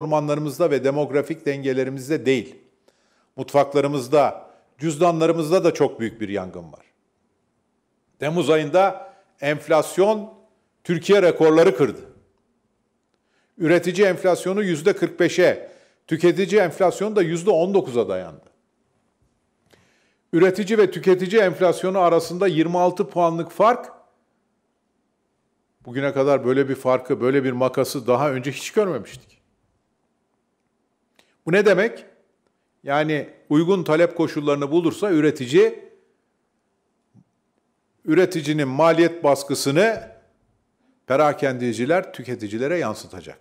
ormanlarımızda ve demografik dengelerimizde değil. Mutfaklarımızda, cüzdanlarımızda da çok büyük bir yangın var. Temmuz ayında enflasyon Türkiye rekorları kırdı. Üretici enflasyonu yüzde 45'e, tüketici enflasyonu da yüzde 19'a dayandı. Üretici ve tüketici enflasyonu arasında 26 puanlık fark Bugüne kadar böyle bir farkı, böyle bir makası daha önce hiç görmemiştik. Bu ne demek? Yani uygun talep koşullarını bulursa üretici üreticinin maliyet baskısını perakendiciler tüketicilere yansıtacak.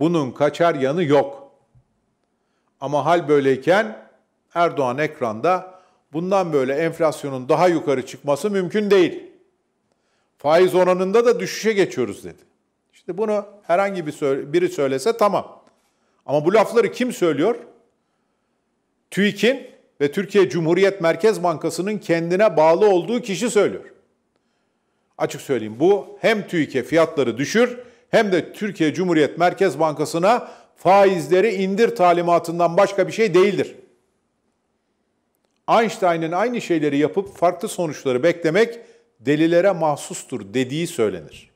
Bunun kaçar yanı yok. Ama hal böyleyken Erdoğan ekranda bundan böyle enflasyonun daha yukarı çıkması mümkün değil. Faiz oranında da düşüşe geçiyoruz dedi. İşte bunu herhangi bir biri söylese tamam. Ama bu lafları kim söylüyor? TÜİK'in ve Türkiye Cumhuriyet Merkez Bankası'nın kendine bağlı olduğu kişi söylüyor. Açık söyleyeyim bu hem TÜİK'e fiyatları düşür hem de Türkiye Cumhuriyet Merkez Bankası'na faizleri indir talimatından başka bir şey değildir. Einstein'ın aynı şeyleri yapıp farklı sonuçları beklemek delilere mahsustur dediği söylenir.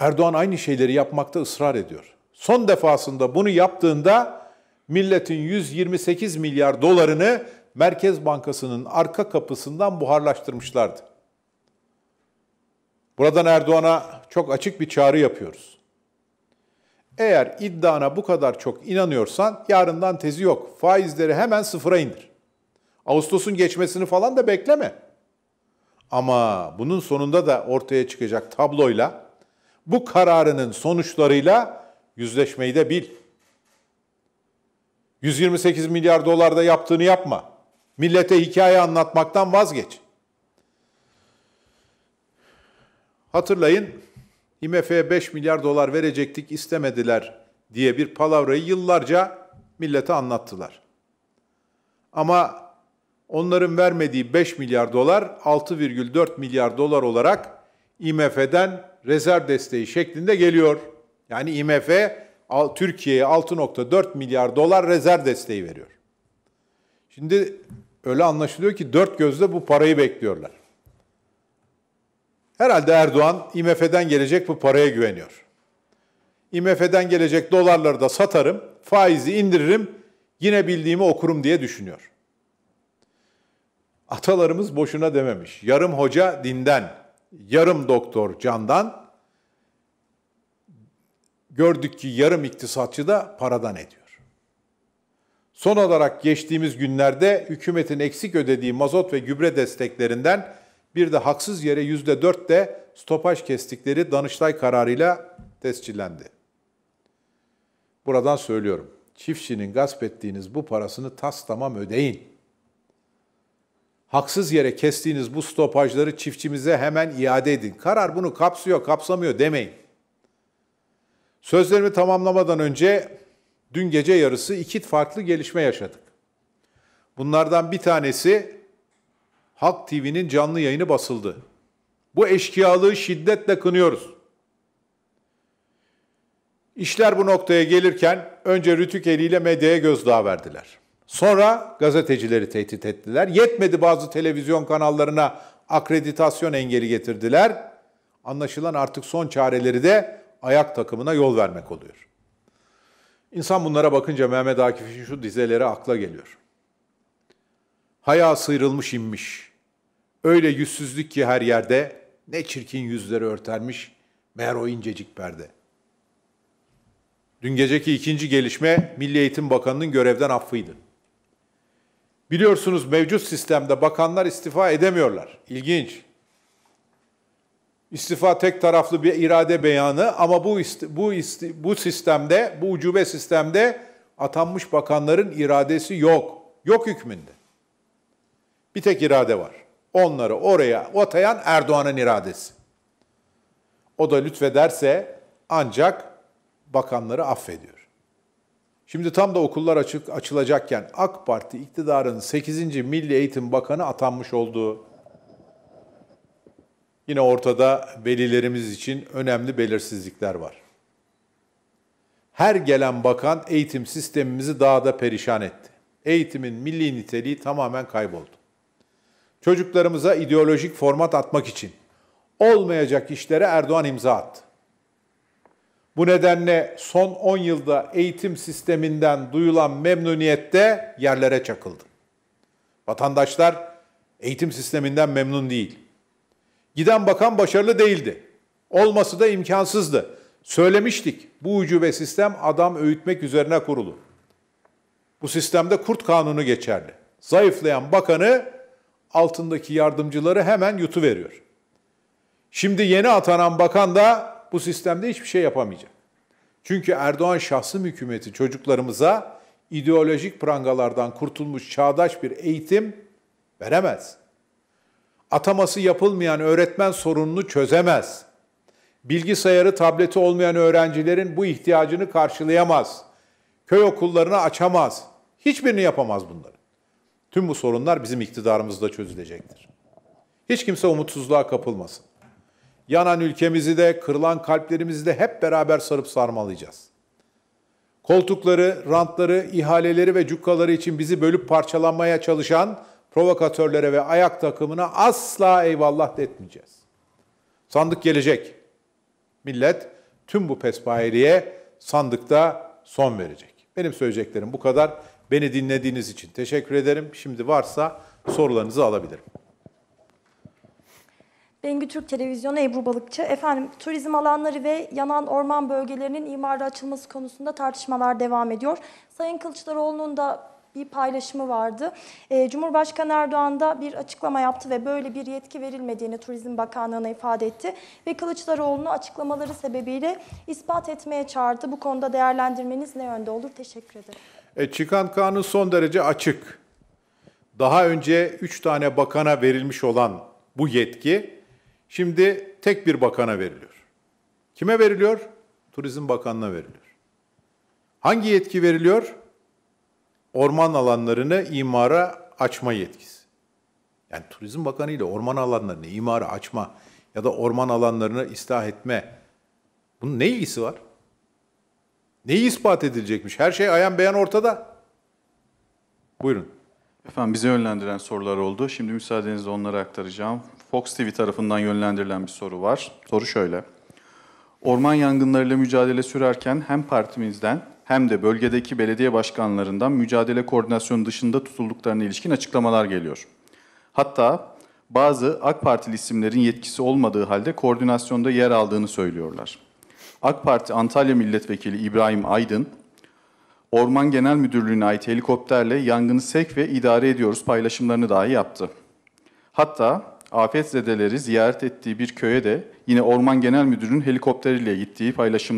Erdoğan aynı şeyleri yapmakta ısrar ediyor. Son defasında bunu yaptığında milletin 128 milyar dolarını Merkez Bankası'nın arka kapısından buharlaştırmışlardı. Buradan Erdoğan'a çok açık bir çağrı yapıyoruz. Eğer iddiana bu kadar çok inanıyorsan yarından tezi yok. Faizleri hemen sıfıra indir. Ağustos'un geçmesini falan da bekleme. Ama bunun sonunda da ortaya çıkacak tabloyla bu kararının sonuçlarıyla yüzleşmeyi de bil. 128 milyar dolarda yaptığını yapma. Millete hikaye anlatmaktan vazgeç. Hatırlayın IMF'ye 5 milyar dolar verecektik istemediler diye bir palavrayı yıllarca millete anlattılar. Ama onların vermediği 5 milyar dolar 6,4 milyar dolar olarak IMF'den rezerv desteği şeklinde geliyor. Yani IMF Türkiye'ye 6.4 milyar dolar rezerv desteği veriyor. Şimdi öyle anlaşılıyor ki dört gözle bu parayı bekliyorlar. Herhalde Erdoğan IMF'den gelecek bu paraya güveniyor. IMF'den gelecek dolarları da satarım, faizi indiririm, yine bildiğimi okurum diye düşünüyor. Atalarımız boşuna dememiş. Yarım hoca dinden, yarım doktor candan, gördük ki yarım iktisatçı da paradan ediyor. Son olarak geçtiğimiz günlerde hükümetin eksik ödediği mazot ve gübre desteklerinden bir de haksız yere yüzde dört de stopaj kestikleri Danıştay kararıyla tescillendi. Buradan söylüyorum. Çiftçinin gasp ettiğiniz bu parasını tas tamam ödeyin.'' haksız yere kestiğiniz bu stopajları çiftçimize hemen iade edin. Karar bunu kapsıyor, kapsamıyor demeyin. Sözlerimi tamamlamadan önce dün gece yarısı iki farklı gelişme yaşadık. Bunlardan bir tanesi Halk TV'nin canlı yayını basıldı. Bu eşkıyalığı şiddetle kınıyoruz. İşler bu noktaya gelirken önce Rütük eliyle medyaya gözdağı verdiler.'' Sonra gazetecileri tehdit ettiler. Yetmedi bazı televizyon kanallarına akreditasyon engeli getirdiler. Anlaşılan artık son çareleri de ayak takımına yol vermek oluyor. İnsan bunlara bakınca Mehmet Akif'in şu dizeleri akla geliyor. Haya sıyrılmış inmiş. Öyle yüzsüzlük ki her yerde ne çirkin yüzleri örtermiş meğer o incecik perde. Dün geceki ikinci gelişme Milli Eğitim Bakanı'nın görevden affıydı. Biliyorsunuz mevcut sistemde bakanlar istifa edemiyorlar. İlginç. İstifa tek taraflı bir irade beyanı ama bu bu bu sistemde, bu ucube sistemde atanmış bakanların iradesi yok. Yok hükmünde. Bir tek irade var. Onları oraya atayan Erdoğan'ın iradesi. O da lütfederse ancak bakanları affediyor. Şimdi tam da okullar açık açılacakken AK Parti iktidarın 8. Milli Eğitim Bakanı atanmış olduğu yine ortada velilerimiz için önemli belirsizlikler var. Her gelen bakan eğitim sistemimizi daha da perişan etti. Eğitimin milli niteliği tamamen kayboldu. Çocuklarımıza ideolojik format atmak için olmayacak işlere Erdoğan imza attı. Bu nedenle son 10 yılda eğitim sisteminden duyulan memnuniyette yerlere çakıldı. Vatandaşlar eğitim sisteminden memnun değil. Giden bakan başarılı değildi. Olması da imkansızdı. Söylemiştik bu ucube sistem adam öğütmek üzerine kurulu. Bu sistemde kurt kanunu geçerli. Zayıflayan bakanı altındaki yardımcıları hemen yutu veriyor. Şimdi yeni atanan bakan da bu sistemde hiçbir şey yapamayacak. Çünkü Erdoğan şahsım hükümeti çocuklarımıza ideolojik prangalardan kurtulmuş çağdaş bir eğitim veremez. Ataması yapılmayan öğretmen sorununu çözemez. Bilgisayarı, tableti olmayan öğrencilerin bu ihtiyacını karşılayamaz. Köy okullarını açamaz. Hiçbirini yapamaz bunların. Tüm bu sorunlar bizim iktidarımızda çözülecektir. Hiç kimse umutsuzluğa kapılmasın. Yanan ülkemizi de, kırılan kalplerimizi de hep beraber sarıp sarmalayacağız. Koltukları, rantları, ihaleleri ve cukkaları için bizi bölüp parçalanmaya çalışan provokatörlere ve ayak takımına asla eyvallah etmeyeceğiz. Sandık gelecek. Millet tüm bu pespayeliğe sandıkta son verecek. Benim söyleyeceklerim bu kadar. Beni dinlediğiniz için teşekkür ederim. Şimdi varsa sorularınızı alabilirim. Bengü Türk Televizyonu Ebru Balıkçı. Efendim turizm alanları ve yanan orman bölgelerinin imara açılması konusunda tartışmalar devam ediyor. Sayın Kılıçdaroğlu'nun da bir paylaşımı vardı. E, Cumhurbaşkanı Erdoğan da bir açıklama yaptı ve böyle bir yetki verilmediğini Turizm Bakanlığı'na ifade etti. Ve Kılıçdaroğlu'nu açıklamaları sebebiyle ispat etmeye çağırdı. Bu konuda değerlendirmeniz ne yönde olur? Teşekkür ederim. E, çıkan kanun son derece açık. Daha önce 3 tane bakana verilmiş olan bu yetki Şimdi tek bir bakana veriliyor. Kime veriliyor? Turizm Bakanlığı'na veriliyor. Hangi yetki veriliyor? Orman alanlarını imara açma yetkisi. Yani Turizm Bakanı ile orman alanlarını imara açma ya da orman alanlarını ıslah etme bunun ne ilgisi var? Neyi ispat edilecekmiş? Her şey ayan beyan ortada. Buyurun. Efendim bizi yönlendiren sorular oldu. Şimdi müsaadenizle onları aktaracağım. Fox TV tarafından yönlendirilen bir soru var. Soru şöyle. Orman yangınlarıyla mücadele sürerken hem partimizden hem de bölgedeki belediye başkanlarından mücadele koordinasyonu dışında tutulduklarına ilişkin açıklamalar geliyor. Hatta bazı AK Partili isimlerin yetkisi olmadığı halde koordinasyonda yer aldığını söylüyorlar. AK Parti Antalya Milletvekili İbrahim Aydın, Orman Genel Müdürlüğü'ne ait helikopterle yangını sek ve idare ediyoruz paylaşımlarını dahi yaptı. Hatta afetzedeleri ziyaret ettiği bir köye de yine Orman Genel Müdürü'nün helikopteriyle gittiği paylaşımda